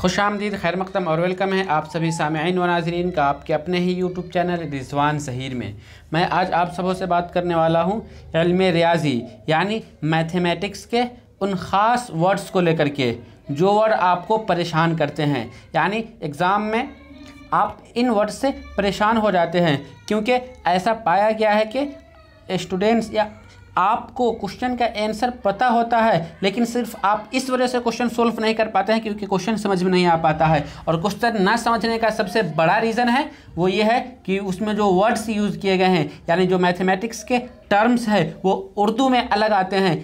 खुश आमदीद खैर मकदम और वेलकम है आप सभी सामाइन व नाजरीन का आपके अपने ही यूट्यूब चैनल रिजवान सहीर में मैं आज आप सबों से बात करने वाला हूँ इलम रियाजी यानी मैथमेटिक्स के उन ख़ास वर्ड्स को लेकर के जो वर्ड आपको परेशान करते हैं यानी एग्ज़ाम में आप इन वर्ड से परेशान हो जाते हैं क्योंकि ऐसा पाया गया है कि स्टूडेंट्स या आपको क्वेश्चन का आंसर पता होता है लेकिन सिर्फ आप इस वजह से क्वेश्चन सोल्व नहीं कर पाते हैं क्योंकि क्वेश्चन समझ में नहीं आ पाता है और क्वेश्चन ना समझने का सबसे बड़ा रीज़न है वो ये है कि उसमें जो वर्ड्स यूज़ किए गए हैं यानी जो मैथमेटिक्स के टर्म्स है वो उर्दू में अलग आते हैं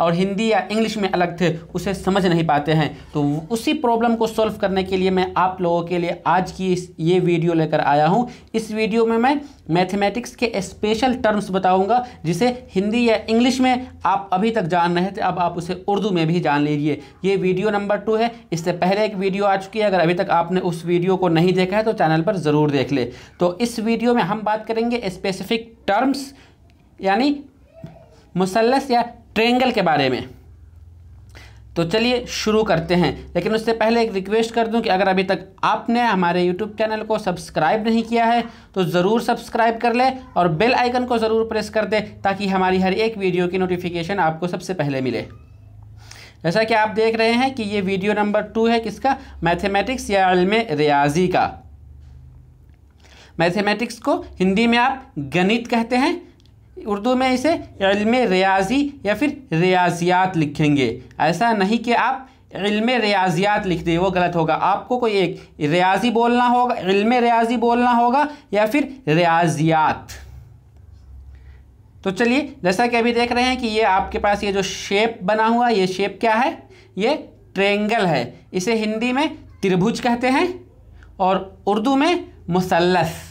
और हिंदी या इंग्लिश में अलग थे उसे समझ नहीं पाते हैं तो उसी प्रॉब्लम को सॉल्व करने के लिए मैं आप लोगों के लिए आज की ये वीडियो लेकर आया हूँ इस वीडियो में मैं मैथमेटिक्स के स्पेशल टर्म्स बताऊँगा जिसे हिंदी या इंग्लिश में आप अभी तक जान रहे थे अब आप उसे उर्दू में भी जान लीजिए ये वीडियो नंबर टू है इससे पहले एक वीडियो आ चुकी है अगर अभी तक आपने उस वीडियो को नहीं देखा है तो चैनल पर ज़रूर देख ले तो इस वीडियो में हम बात करेंगे स्पेसिफिक टर्म्स यानी मुसलस या ट्रेंगल के बारे में तो चलिए शुरू करते हैं लेकिन उससे पहले एक रिक्वेस्ट कर दूं कि अगर अभी तक आपने हमारे यूट्यूब चैनल को सब्सक्राइब नहीं किया है तो ज़रूर सब्सक्राइब कर लें और बेल आइकन को ज़रूर प्रेस कर दें ताकि हमारी हर एक वीडियो की नोटिफिकेशन आपको सबसे पहले मिले जैसा कि आप देख रहे हैं कि ये वीडियो नंबर टू है किसका मैथेमेटिक्स या अलम रियाजी का मैथेमेटिक्स को हिंदी में आप गणित कहते हैं उर्दू में इसे इल्म रियाजी या फिर रियाजियात लिखेंगे ऐसा नहीं कि आप इल्म रियाजियात लिख दें वो गलत होगा आपको कोई एक रियाजी बोलना होगा इल्म रियाजी बोलना होगा या फिर रियाजियात तो चलिए जैसा कि अभी देख रहे हैं कि ये आपके पास ये जो शेप बना हुआ ये शेप क्या है ये ट्रेंगल है इसे हिंदी में त्रिभुज कहते हैं और उर्दू में मुसलस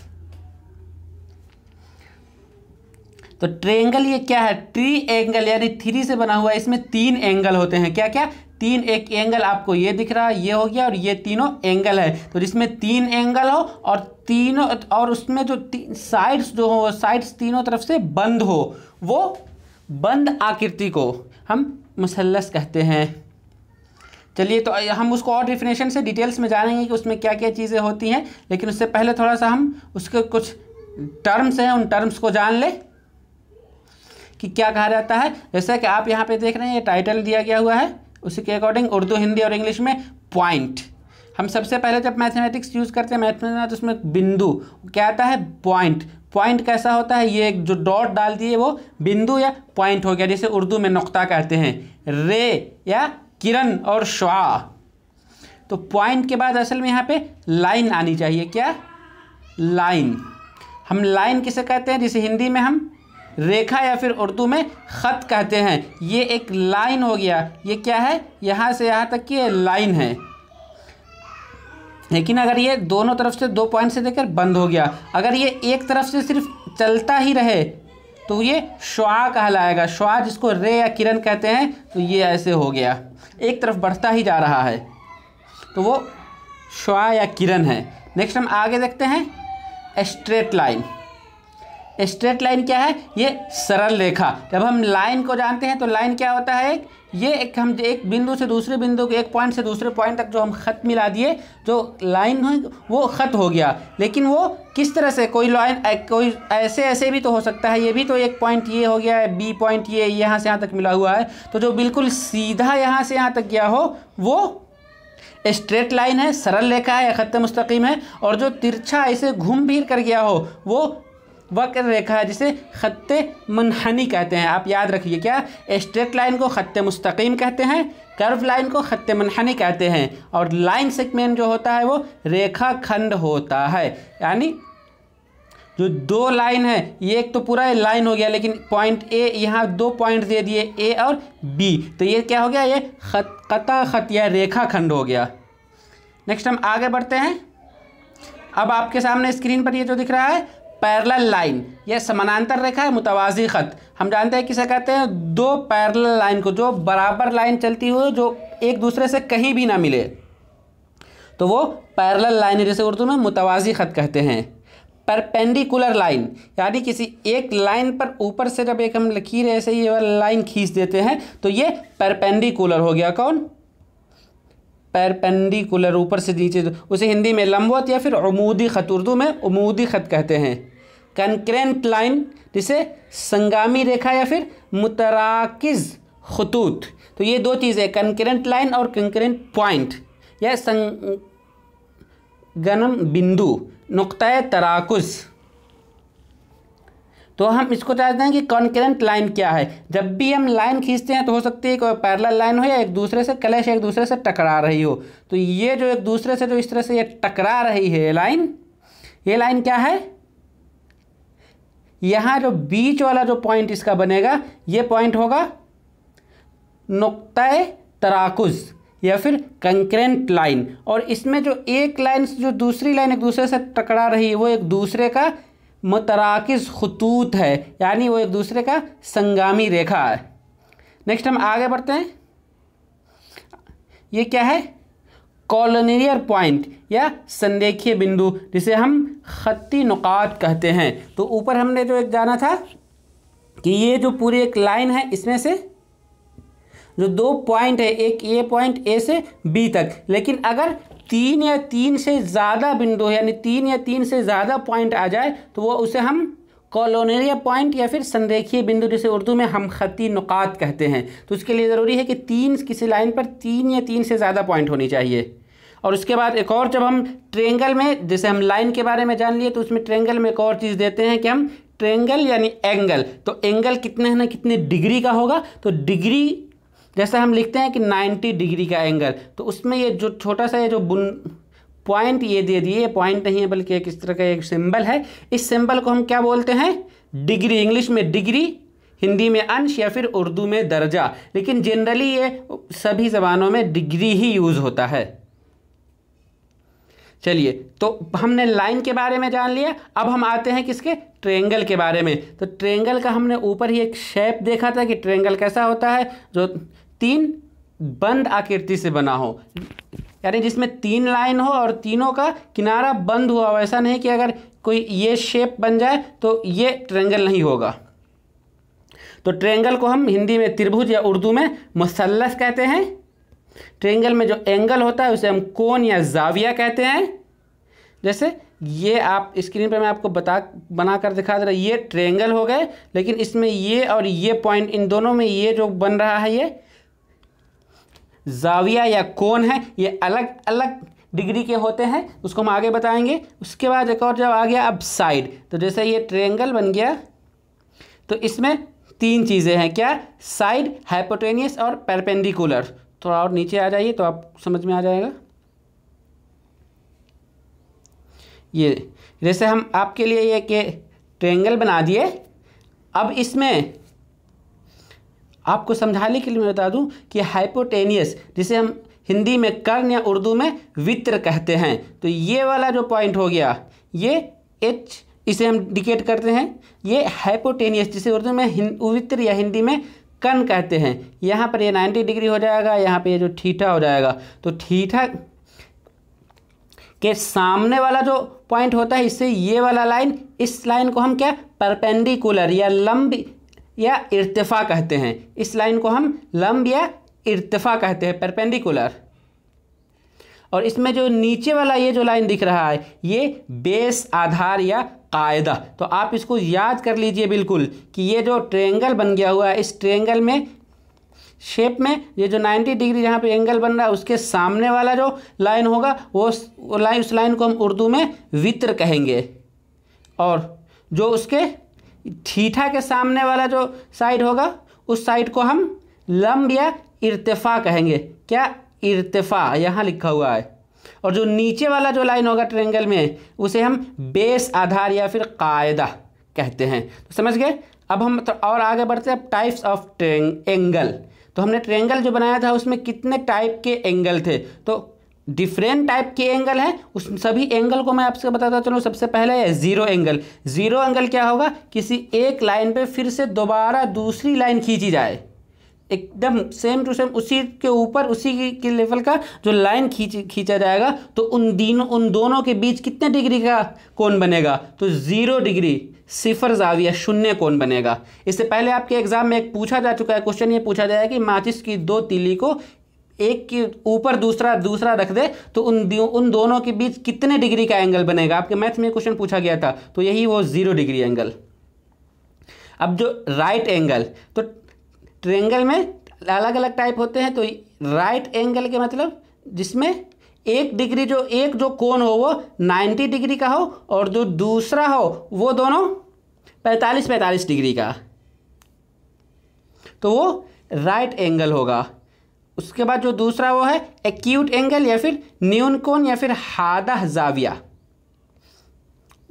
तो ट्रेंगल ये क्या है ट्री एंगल यानी थ्री से बना हुआ है इसमें तीन एंगल होते हैं क्या क्या तीन एक एंगल आपको ये दिख रहा है ये हो गया और ये तीनों एंगल है तो जिसमें तीन एंगल हो और तीनों और उसमें जो साइड्स जो हो साइड्स तीनों तरफ से बंद हो वो बंद आकृति को हम मुसलस कहते हैं चलिए तो हम उसको और डिफिनेशन से डिटेल्स में जानेंगे कि उसमें क्या क्या चीज़ें होती हैं लेकिन उससे पहले थोड़ा सा हम उसके कुछ टर्म्स हैं उन टर्म्स को जान लें कि क्या कहा जाता है जैसा कि आप यहाँ पे देख रहे हैं ये टाइटल दिया गया हुआ है उसी के अकॉर्डिंग उर्दू हिंदी और इंग्लिश में पॉइंट हम सबसे पहले जब मैथमेटिक्स यूज़ करते हैं मैथमेटिक्स में तो उसमें बिंदु क्या आता है पॉइंट पॉइंट कैसा होता है ये जो डॉट डाल दिए वो बिंदु या पॉइंट हो गया जिसे उर्दू में नुकता कहते हैं रे या किरण और श्वा तो पॉइंट के बाद असल में यहाँ पे लाइन आनी चाहिए क्या लाइन हम लाइन किसे कहते हैं जिसे हिंदी में हम रेखा या फिर उर्दू में ख़त कहते हैं ये एक लाइन हो गया ये क्या है यहाँ से यहाँ तक की लाइन है लेकिन अगर ये दोनों तरफ से दो पॉइंट से देकर बंद हो गया अगर ये एक तरफ से सिर्फ चलता ही रहे तो ये श्वा कहलाएगा श्वा जिसको रे या किरण कहते हैं तो ये ऐसे हो गया एक तरफ बढ़ता ही जा रहा है तो वो श्वा या किरण है नेक्स्ट हम आगे देखते हैं स्ट्रेट लाइन स्ट्रेट लाइन क्या है ये सरल रेखा जब हम लाइन को जानते हैं तो लाइन क्या होता है एक ये एक हम एक बिंदु से दूसरे बिंदु के एक पॉइंट से दूसरे पॉइंट तक जो हम खत मिला दिए जो लाइन है वो ख़त हो गया लेकिन वो किस तरह से कोई लाइन कोई ऐसे ऐसे भी तो हो सकता है ये भी तो एक पॉइंट ये हो गया है बी पॉइंट ये यहाँ से यहाँ तक मिला हुआ है तो जो बिल्कुल सीधा यहाँ से यहाँ तक गया हो वो स्ट्रेट लाइन है सरल रेखा है या ख़त मुस्तकीम है और जो तिरछा ऐसे घूम फिर कर गया हो वो वक्र रेखा है जिसे ख़त मनहनी कहते हैं आप याद रखिए क्या स्ट्रेट लाइन को ख़त मुस्तकीम कहते हैं कर्व लाइन को ख़त मनहनी कहते हैं और लाइन सेगमेंट जो होता है वो रेखा खंड होता है यानी जो दो लाइन है ये एक तो पूरा लाइन हो गया लेकिन पॉइंट ए यहाँ दो पॉइंट दे दिए ए और बी तो ये क्या हो गया ये खत कता खत या रेखा खंड हो गया नेक्स्ट हम आगे बढ़ते हैं अब आपके सामने स्क्रीन पर ये जो दिख रहा है पैरल लाइन यह समानांतर रेखा है मुतवाजी ख़त हम जानते हैं किसे कहते हैं दो पैरल लाइन को जो बराबर लाइन चलती हुई जो एक दूसरे से कहीं भी ना मिले तो वो पैरल लाइन जैसे उर्दू में मुतवाजी ख़त कहते हैं परपेंडिकुलर लाइन यानी किसी एक लाइन पर ऊपर से जब एक हम लकीर ऐसे ये वाला लाइन खींच देते हैं तो ये परपेंडिकुलर हो गया कौन पैरपेंडिकुलर ऊपर से नीचे उसे हिंदी में लंबवत या फिर अमूदी ख़त उर्दू में अमूदी ख़त कहते हैं कंक्रेंट लाइन जिसे संगामी रेखा या फिर मुतराकिज़ खतूत तो ये दो चीज़ें कंक्रेंट लाइन और कंक्रेंट पॉइंट या संगनम बिंदु नुक़ तराकुज़ तो हम इसको देते हैं कि कॉन्करेंट लाइन क्या है जब भी हम लाइन खींचते हैं तो हो सकती है कोई पैरल लाइन हो या एक दूसरे से कलेश एक दूसरे से टकरा रही हो तो ये जो एक दूसरे से जो इस तरह से ये टकरा रही है ये लाइन ये लाइन क्या है यहाँ जो बीच वाला जो पॉइंट इसका बनेगा ये पॉइंट होगा नुक़ तराकुज़ या फिर कंकरेंट लाइन और इसमें जो एक लाइन जो दूसरी लाइन एक दूसरे से टकरा रही है वो एक दूसरे का मतराकिस खतूत है यानी वो एक दूसरे का संगामी रेखा है नेक्स्ट हम आगे बढ़ते हैं ये क्या है कॉलोनियर पॉइंट या संदेखीय बिंदु जिसे हम खत्ती नुकात कहते हैं तो ऊपर हमने जो एक जाना था कि ये जो पूरी एक लाइन है इसमें से जो दो पॉइंट है एक ए पॉइंट ए से बी तक लेकिन अगर तीन या तीन से ज़्यादा बिंदु यानी तीन या तीन से ज़्यादा पॉइंट आ जाए तो वो उसे हम कॉलोनेरिया पॉइंट या फिर संदेखीय बिंदु जिसे उर्दू में हम खती नुकात कहते हैं तो उसके लिए ज़रूरी है कि तीन किसी लाइन पर तीन या तीन से ज़्यादा पॉइंट होनी चाहिए और उसके बाद एक और जब हम ट्रेंगल में जैसे हम लाइन के बारे में जान लिए तो उसमें ट्रेंगल में एक और चीज़ देते हैं कि हम ट्रेंगल यानी एंगल तो एंगल कितने है ना कितने डिग्री का होगा तो डिग्री जैसे हम लिखते हैं कि 90 डिग्री का एंगल तो उसमें ये जो छोटा सा ये जो बुन पॉइंट ये दे दिए पॉइंट नहीं है बल्कि एक इस तरह का एक सिंबल है इस सिंबल को हम क्या बोलते हैं डिग्री इंग्लिश में डिग्री हिंदी में अंश या फिर उर्दू में दर्जा लेकिन जनरली ये सभी जबानों में डिग्री ही यूज़ होता है चलिए तो हमने लाइन के बारे में जान लिया अब हम आते हैं किसके ट्रेंगल के बारे में तो ट्रेंगल का हमने ऊपर ही एक शेप देखा था कि ट्रेंगल कैसा होता है जो तीन बंद आकृति से बना हो यानी जिसमें तीन लाइन हो और तीनों का किनारा बंद हुआ हो ऐसा नहीं कि अगर कोई ये शेप बन जाए तो ये ट्रेंगल नहीं होगा तो ट्रेंगल को हम हिंदी में त्रिभुज या उर्दू में मुसलस कहते हैं ट्रेंगल में जो एंगल होता है उसे हम कोन या जाविया कहते हैं जैसे ये आप स्क्रीन पर मैं आपको बता बना कर दिखा दे रहा ये ट्रेंगल हो गए लेकिन इसमें ये और ये पॉइंट इन दोनों में ये जो बन रहा है ये जाविया या कौन है ये अलग अलग डिग्री के होते हैं उसको हम आगे बताएंगे उसके बाद एक और जब आ गया अब साइड तो जैसे ये ट्रेंगल बन गया तो इसमें तीन चीज़ें हैं क्या साइड हाइपोटेनियस और पेरपेंडिकुलर थोड़ा और नीचे आ जाइए तो आप समझ में आ जाएगा ये जैसे हम आपके लिए ये के ट्रेंगल बना दिए अब इसमें आपको समझाने के लिए मैं बता दूं कि हाइपोटेनियस जिसे हम हिंदी में कर्ण या उर्दू में वित्र कहते हैं तो ये वाला जो पॉइंट हो गया ये एच इसे हम डिकेट करते हैं ये हाइपोटेनियस जिसे उर्दू में वित्र या हिंदी में कर्ण कहते हैं यहाँ पर ये 90 डिग्री हो जाएगा यहाँ पर ये जो ठीठा हो जाएगा तो ठीठा के सामने वाला जो पॉइंट होता है इससे ये वाला लाइन इस लाइन को हम क्या परपेंडिकुलर या लंबी या इर्तफा कहते हैं इस लाइन को हम लम्ब या इर्तफा कहते हैं परपेंडिकुलर और इसमें जो नीचे वाला ये जो लाइन दिख रहा है ये बेस आधार या कायदा तो आप इसको याद कर लीजिए बिल्कुल कि ये जो ट्रेंगल बन गया हुआ है इस ट्रेंगल में शेप में ये जो 90 डिग्री जहाँ पे एंगल बन रहा है उसके सामने वाला जो लाइन होगा वो लाइन उस लाइन को हम उर्दू में वित्र कहेंगे और जो उसके थीठा के सामने वाला जो साइड होगा उस साइड को हम लम्ब या इरतफा कहेंगे क्या इरतफा यहाँ लिखा हुआ है और जो नीचे वाला जो लाइन होगा ट्रेंगल में उसे हम बेस आधार या फिर कायदा कहते हैं तो समझ गए अब हम तो और आगे बढ़ते हैं टाइप्स ऑफ ट्रेंग एंगल तो हमने ट्रेंगल जो बनाया था उसमें कितने टाइप के एंगल थे तो डिफरेंट टाइप के एंगल है उस सभी एंगल को मैं आपसे बताता चलूँ सबसे पहले है ज़ीरो एंगल ज़ीरो एंगल क्या होगा किसी एक लाइन पे फिर से दोबारा दूसरी लाइन खींची जाए एकदम सेम टू सेम उसी के ऊपर उसी के लेवल का जो लाइन खींच खींचा जाएगा तो उन दिन उन दोनों के बीच कितने डिग्री का कौन बनेगा तो ज़ीरो डिग्री सिफर जाविया शून्य कौन बनेगा इससे पहले आपके एग्जाम में एक पूछा जा चुका है क्वेश्चन ये पूछा जाए कि माचिस की दो तिली को एक के ऊपर दूसरा दूसरा रख दे तो उन उन दोनों के बीच कितने डिग्री का एंगल बनेगा आपके मैथ्स में क्वेश्चन पूछा गया था तो यही वो ज़ीरो डिग्री एंगल अब जो राइट एंगल तो ट्रेंगल में अलग अलग टाइप होते हैं तो राइट एंगल के मतलब जिसमें एक डिग्री जो एक जो कोन हो वो 90 डिग्री का हो और जो दूसरा हो वो दोनों 45 45 डिग्री का तो वो राइट एंगल होगा उसके बाद जो दूसरा वो है एक्यूट एंगल या फिर न्यून या फिर हादा जाविया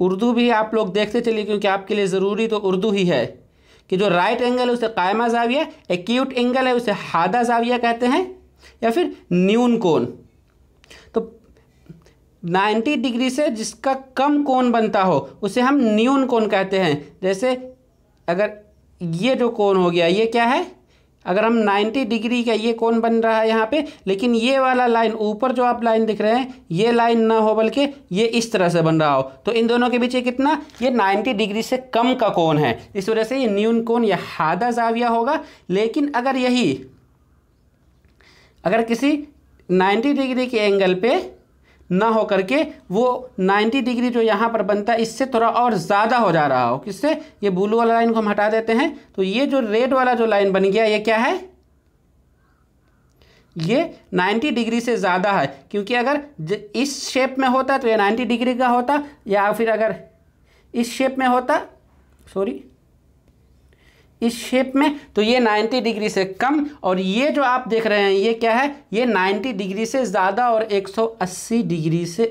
उर्दू भी आप लोग देखते चलिए क्योंकि आपके लिए ज़रूरी तो उर्दू ही है कि जो राइट एंगल है उसे कायमा जाविया एक्यूट एंगल है उसे हादा जाविया कहते हैं या फिर न्यून कोन तो 90 डिग्री से जिसका कम कोन बनता हो उसे हम न्यून कोन कहते हैं जैसे अगर ये जो कोन हो गया ये क्या है अगर हम 90 डिग्री का ये कौन बन रहा है यहाँ पे लेकिन ये वाला लाइन ऊपर जो आप लाइन दिख रहे हैं ये लाइन ना हो बल्कि ये इस तरह से बन रहा हो तो इन दोनों के बीच ये कितना ये 90 डिग्री से कम का कौन है इस वजह से ये न्यून कौन या हादा जाविया होगा लेकिन अगर यही अगर किसी 90 डिग्री के एंगल पे ना हो करके वो 90 डिग्री जो यहाँ पर बनता है इससे थोड़ा और ज़्यादा हो जा रहा हो किससे ये ब्लू वाला लाइन को हम हटा देते हैं तो ये जो रेड वाला जो लाइन बन गया ये क्या है ये 90 डिग्री से ज़्यादा है क्योंकि अगर इस शेप में होता तो ये 90 डिग्री का होता या फिर अगर इस शेप में होता सॉरी इस शेप में तो ये 90 डिग्री से कम और ये जो आप देख रहे हैं ये क्या है ये 90 डिग्री से ज़्यादा और 180 डिग्री से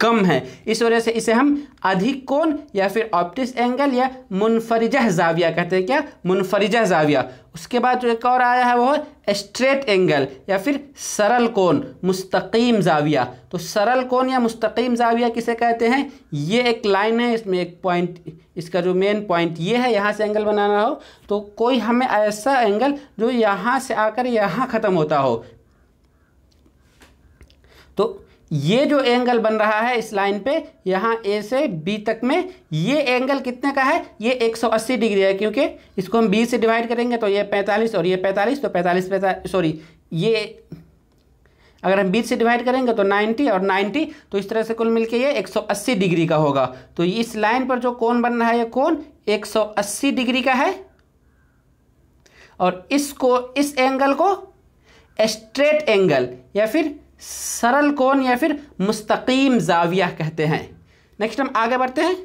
कम है इस वजह से इसे हम अधिक कोण या फिर ऑप्टिस एंगल या मुनफरिजह जाविया कहते हैं क्या मुनफरिजह जाविया उसके बाद जो एक और आया है वो है स्ट्रेट एंगल या फिर सरल कोण मुस्तकीम जाविया तो सरल कोण या मुस्तकीम जाविया किसे कहते हैं ये एक लाइन है इसमें एक पॉइंट इसका जो मेन पॉइंट ये है यहाँ से एंगल बनाना हो तो कोई हमें ऐसा एंगल जो यहाँ से आकर यहाँ ख़त्म होता हो तो ये जो एंगल बन रहा है इस लाइन पे यहाँ ए से बी तक में ये एंगल कितने का है ये 180 डिग्री है क्योंकि इसको हम बी से डिवाइड करेंगे तो ये 45 और ये 45 तो 45 पैंतालीस सॉरी ये अगर हम बीच से डिवाइड करेंगे तो 90 और 90 तो इस तरह से कुल मिलके ये 180 डिग्री का होगा तो इस लाइन पर जो कौन बन रहा है ये कोण 180 डिग्री का है और इसको इस एंगल को स्ट्रेट एंगल या फिर सरल कौन या फिर मुस्तकीम जाविया कहते हैं नेक्स्ट हम आगे बढ़ते हैं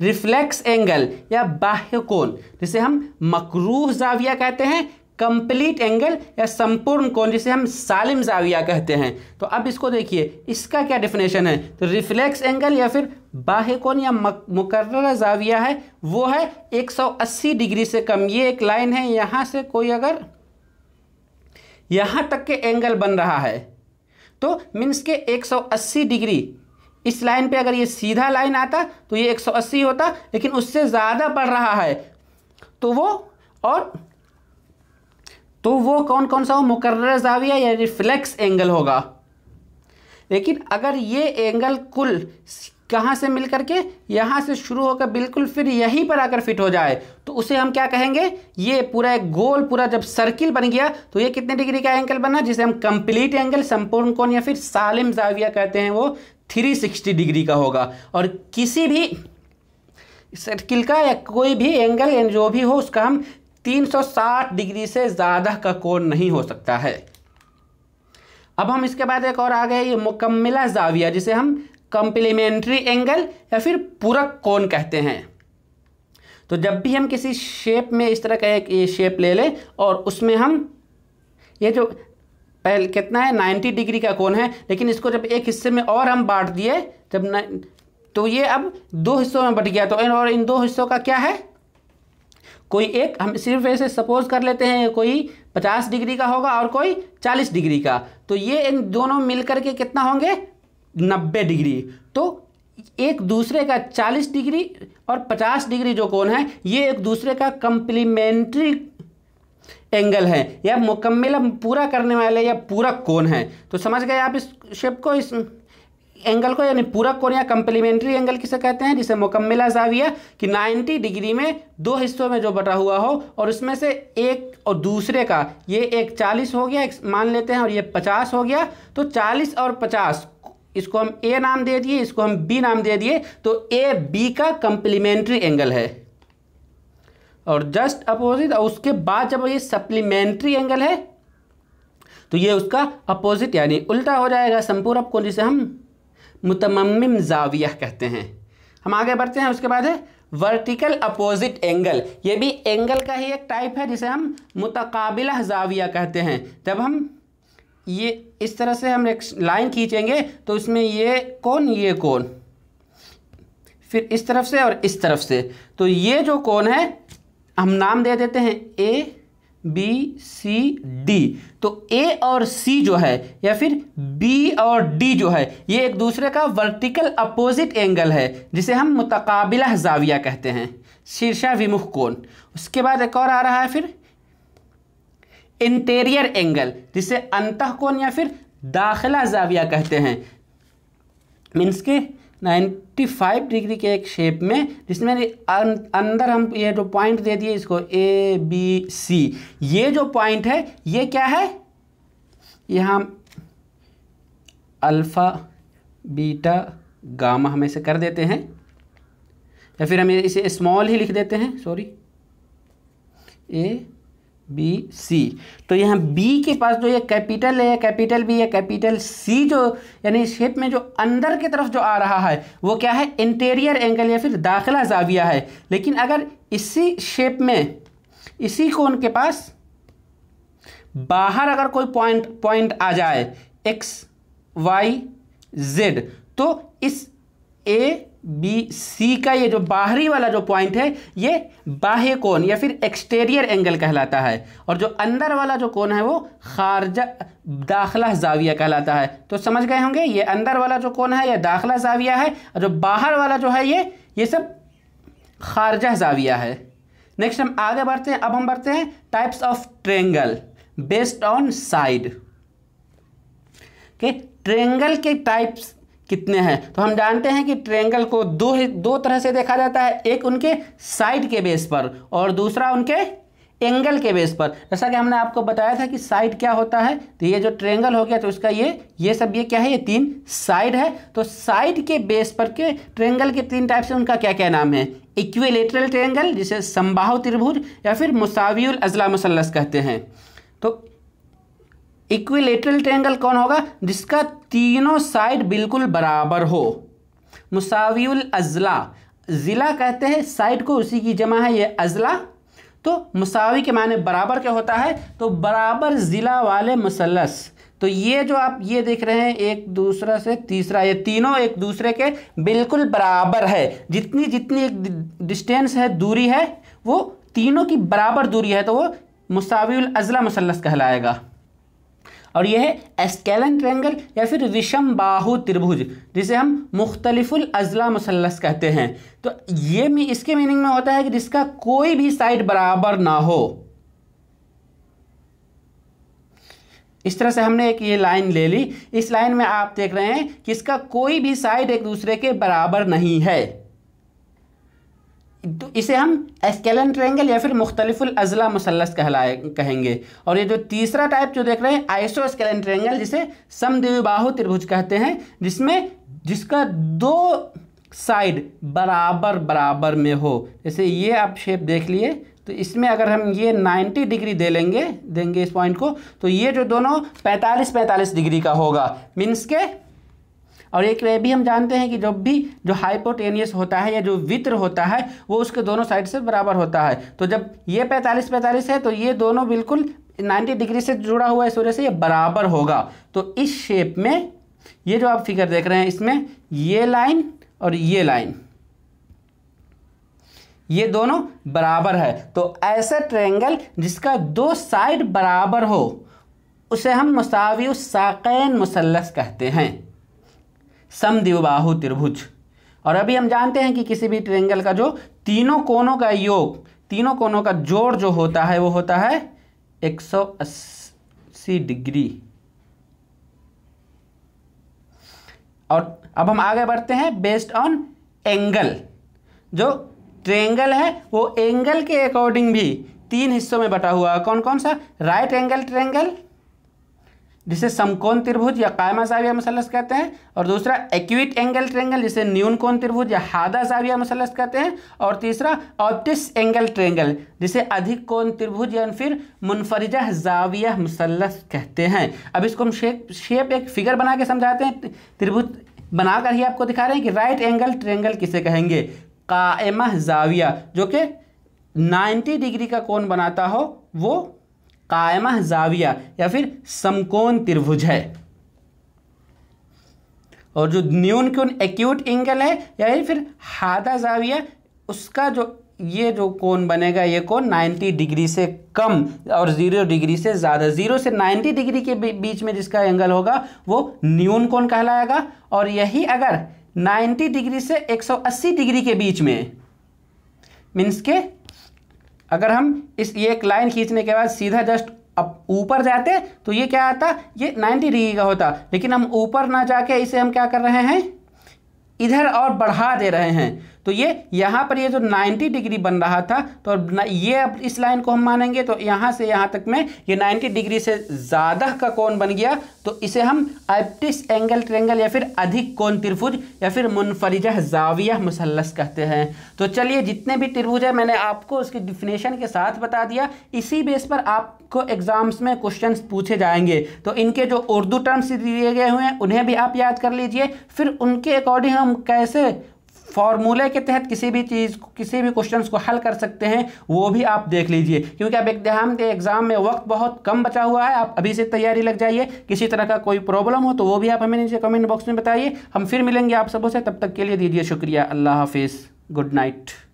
रिफ्लेक्स एंगल या बाह्य कोण जिसे हम मकरूह जाविया कहते हैं कंप्लीट एंगल या संपूर्ण कोण जिसे हम सालिम जाविया कहते हैं तो अब इसको देखिए इसका क्या डिफिनेशन है तो रिफ्लेक्स एंगल या फिर बाह्य कोण या मुकर्र जाविया है वो है 180 डिग्री से कम ये एक लाइन है यहाँ से कोई अगर यहाँ तक के एंगल बन रहा है तो मीन्स के 180 डिग्री इस लाइन पे अगर ये सीधा लाइन आता तो ये 180 होता लेकिन उससे ज़्यादा बढ़ रहा है तो वो और तो वो कौन कौन सा हो मुकर्र जाविया या रिफ्लेक्स एंगल होगा लेकिन अगर ये एंगल कुल कहाँ से मिल करके यहाँ से शुरू होकर बिल्कुल फिर यहीं पर आकर फिट हो जाए तो उसे हम क्या कहेंगे ये पूरा एक गोल पूरा जब सर्किल बन गया तो ये कितने डिग्री का एंगल बना जिसे हम कंप्लीट एंगल संपूर्ण कोण या फिर सालिम जाविया कहते हैं वो 360 डिग्री का होगा और किसी भी सर्किल का या कोई भी एंगल यानी जो भी हो उसका हम साठ डिग्री से ज़्यादा का कोण नहीं हो सकता है अब हम इसके बाद एक और आ गए ये मुकम्मला जाविया जिसे हम कंप्लीमेंट्री एंगल या फिर पूरक कोण कहते हैं तो जब भी हम किसी शेप में इस तरह का एक ये शेप ले लें और उसमें हम ये जो पहले कितना है 90 डिग्री का कोण है लेकिन इसको जब एक हिस्से में और हम बांट दिए जब न, तो ये अब दो हिस्सों में बट गया तो और इन दो हिस्सों का क्या है कोई एक हम सिर्फ ऐसे सपोज कर लेते हैं कोई 50 डिग्री का होगा और कोई 40 डिग्री का तो ये इन दोनों मिलकर के कितना होंगे नब्बे डिग्री तो एक दूसरे का 40 डिग्री और 50 डिग्री जो कोण है ये एक दूसरे का कंप्लीमेंट्री एंगल है या मुकम्मल पूरा करने वाले या पूरा कोण है तो समझ गए आप इस शेप को इस एंगल को यानी पूरक कोण या कंप्लीमेंट्री एंगल किसे कहते हैं जिसे मुकम्मला जाविया कि 90 डिग्री में दो हिस्सों में जो बटा हुआ हो और उसमें से एक और दूसरे का ये एक 40 हो गया एक मान लेते हैं और ये 50 हो गया तो 40 और 50 इसको हम ए नाम दे दिए इसको हम बी नाम दे दिए तो ए बी का कंप्लीमेंट्री एंगल है और जस्ट अपोजिट और उसके बाद जब ये सप्लीमेंट्री एंगल है तो ये उसका अपोजिट यानी उल्टा हो जाएगा संपूर्ण को जिसे हम मुतमिम जाविया कहते हैं हम आगे बढ़ते हैं उसके बाद है वर्टिकल अपोजिट एंगल ये भी एंगल का ही एक टाइप है जिसे हम मुतकाबिला जाविया कहते हैं जब हम ये इस तरह से हम लाइन खींचेंगे तो इसमें ये कौन ये कौन फिर इस तरफ से और इस तरफ से तो ये जो कौन है हम नाम दे देते हैं ए बी सी डी तो ए और सी जो है या फिर बी और डी जो है ये एक दूसरे का वर्टिकल अपोजिट एंगल है जिसे हम मुतकाबिला जाविया कहते हैं शीर्षा विमुख कौन उसके बाद एक और आ रहा है फिर इंटेरियर एंगल जिसे अंत कोण या फिर दाखिला जाविया कहते हैं मीन्स के 95 डिग्री के एक शेप में जिसमें अं, अंदर हम ये जो पॉइंट दे दिए इसको ए बी सी ये जो पॉइंट है ये क्या है यहाँ अल्फ़ा बीटा गामा हम इसे कर देते हैं या फिर हम इसे स्मॉल ही लिख देते हैं सॉरी ए बी सी तो यहाँ बी के पास जो ये कैपिटल है कैपिटल बी है कैपिटल सी जो यानी शेप में जो अंदर की तरफ जो आ रहा है वो क्या है इंटेरियर एंगल या फिर दाखिला जाविया है लेकिन अगर इसी शेप में इसी कोन के पास बाहर अगर कोई पॉइंट पॉइंट आ जाए एक्स वाई जेड तो इस ए बी सी का ये जो बाहरी वाला जो पॉइंट है ये बाह्य कोण या फिर एक्सटेरियर एंगल कहलाता है और जो अंदर वाला जो कोण है वो खारजा दाखला जाविया कहलाता है तो समझ गए होंगे ये अंदर वाला जो कोण है ये दाखला जाविया है और जो बाहर वाला जो है ये ये सब खारजा जाविया है नेक्स्ट हम आगे बढ़ते हैं अब हम बढ़ते हैं types of triangle based on side के ट्रेंगल के टाइप्स कितने हैं तो हम जानते हैं कि ट्रेंगल को दो दो तरह से देखा जाता है एक उनके साइड के बेस पर और दूसरा उनके एंगल के बेस पर जैसा कि हमने आपको बताया था कि साइड क्या होता है तो ये जो ट्रेंगल हो गया तो उसका ये ये सब ये क्या है ये तीन साइड है तो साइड के बेस पर के ट्रेंगल के तीन टाइप से उनका क्या क्या नाम है इक्वेलेटरल ट्रेंगल जिसे संभाव त्रिभुज या फिर मुसावियुल अजला मुसलस कहते हैं तो इक्विलेटरल ट्रेंगल कौन होगा जिसका तीनों साइड बिल्कुल बराबर हो मुसाविल अजला ज़िला कहते हैं साइड को उसी की जमा है ये अजला तो मुसावी के माने बराबर क्या होता है तो बराबर ज़िला वाले मुसलस तो ये जो आप ये देख रहे हैं एक दूसरा से तीसरा ये तीनों एक दूसरे के बिल्कुल बराबर है जितनी जितनी एक डिस्टेंस है दूरी है वो तीनों की बराबर दूरी है तो वो मुसाविल अजला मुसलस कहलाएगा और यह है एस्केलन ट्रैंगल या फिर विषम बाहु त्रिभुज जिसे हम मुख्तलिफुल अजला मुसलस कहते हैं तो ये में इसके मीनिंग में होता है कि जिसका कोई भी साइड बराबर ना हो इस तरह से हमने एक ये लाइन ले ली इस लाइन में आप देख रहे हैं कि इसका कोई भी साइड एक दूसरे के बराबर नहीं है तो इसे हम एस्केलन ट्रेंगल या फिर मुख्तलिफ़ुलज़ला मुसलस कहलाए कहेंगे और ये जो तीसरा टाइप जो देख रहे हैं आइसो एस्केलन ट्रेंगल जिसे समदेवबाहु त्रिभुज कहते हैं जिसमें जिसका दो साइड बराबर बराबर में हो जैसे ये आप शेप देख लिए तो इसमें अगर हम ये 90 डिग्री दे लेंगे देंगे इस पॉइंट को तो ये जो दोनों 45 45 डिग्री का होगा मीन्स के और एक ये भी हम जानते हैं कि जब भी जो हाइपोटेनियस होता है या जो वित्र होता है वो उसके दोनों साइड से बराबर होता है तो जब ये पैंतालीस पैंतालीस है तो ये दोनों बिल्कुल 90 डिग्री से जुड़ा हुआ है सूर्य से ये बराबर होगा तो इस शेप में ये जो आप फिगर देख रहे हैं इसमें ये लाइन और ये लाइन ये दोनों बराबर है तो ऐसा ट्रेंगल जिसका दो साइड बराबर हो उसे हम मुसावी साकैन मुसलस कहते हैं समदिवबाहु त्रिभुज और अभी हम जानते हैं कि किसी भी ट्रेंगल का जो तीनों कोनों का योग तीनों कोनों का जोड़ जो होता है वो होता है 180 डिग्री और अब हम आगे बढ़ते हैं बेस्ड ऑन एंगल जो ट्रेंगल है वो एंगल के अकॉर्डिंग भी तीन हिस्सों में बटा हुआ है कौन कौन सा राइट एंगल ट्रेंगल जिसे समकोण त्रिभुज या कायमा साविया मसलस कहते हैं और दूसरा एक्यूट एंगल ट्रेंगल जिसे न्यून कोण त्रिभुज या हादा साविया मसलस कहते हैं और तीसरा ऑप्टिस एंगल ट्रेंगल जिसे अधिक कोण त्रिभुज या फिर मुनफरिजा जाविया मसलस कहते हैं अब इसको हम शेप शेप एक फिगर बना के समझाते हैं त्रिभुज बनाकर ही आपको दिखा रहे हैं कि राइट एंगल ट्रेंगल किसे कहेंगे कायमा जाविया जो कि नाइन्टी डिग्री का कोण बनाता हो वो कायमा जाविया या फिर समकोण त्रिभुज है और जो न्यून क्यून एक्यूट एंगल है या फिर हादा जाविया उसका जो ये जो कोण बनेगा ये कोण 90 डिग्री से कम और ज़ीरो डिग्री से ज़्यादा ज़ीरो से 90 डिग्री के बीच में जिसका एंगल होगा वो न्यून कोण कहलाएगा और यही अगर 90 डिग्री से 180 डिग्री के बीच में मीन्स के अगर हम इस ये एक लाइन खींचने के बाद सीधा जस्ट अब ऊपर जाते तो ये क्या आता ये 90 डिग्री का होता लेकिन हम ऊपर ना जाके इसे हम क्या कर रहे हैं इधर और बढ़ा दे रहे हैं तो ये यहाँ पर ये जो 90 डिग्री बन रहा था तो ये अब इस लाइन को हम मानेंगे तो यहाँ से यहाँ तक में ये 90 डिग्री से ज़्यादा का कोण बन गया तो इसे हम एप्टिस एंगल ट्रेंगल या फिर अधिक कोण त्रिभुज या फिर मुनफरिजा जाविया मुसलस कहते हैं तो चलिए जितने भी त्रिभुज है मैंने आपको उसकी डिफिनेशन के साथ बता दिया इसी बेस पर आपको एग्जाम्स में क्वेश्चन पूछे जाएंगे तो इनके जो उर्दू टर्म्स दिए गए हुए हैं उन्हें भी आप याद कर लीजिए फिर उनके अकॉर्डिंग हम कैसे फॉर्मूले के तहत किसी भी चीज़ किसी भी क्वेश्चंस को हल कर सकते हैं वो भी आप देख लीजिए क्योंकि अब एग्जाम के एग्ज़ाम में वक्त बहुत कम बचा हुआ है आप अभी से तैयारी लग जाइए किसी तरह का कोई प्रॉब्लम हो तो वो भी आप हमें नीचे कमेंट बॉक्स में बताइए हम फिर मिलेंगे आप सबों से तब तक के लिए दीजिए शुक्रिया अल्लाह हाफिज़ गुड नाइट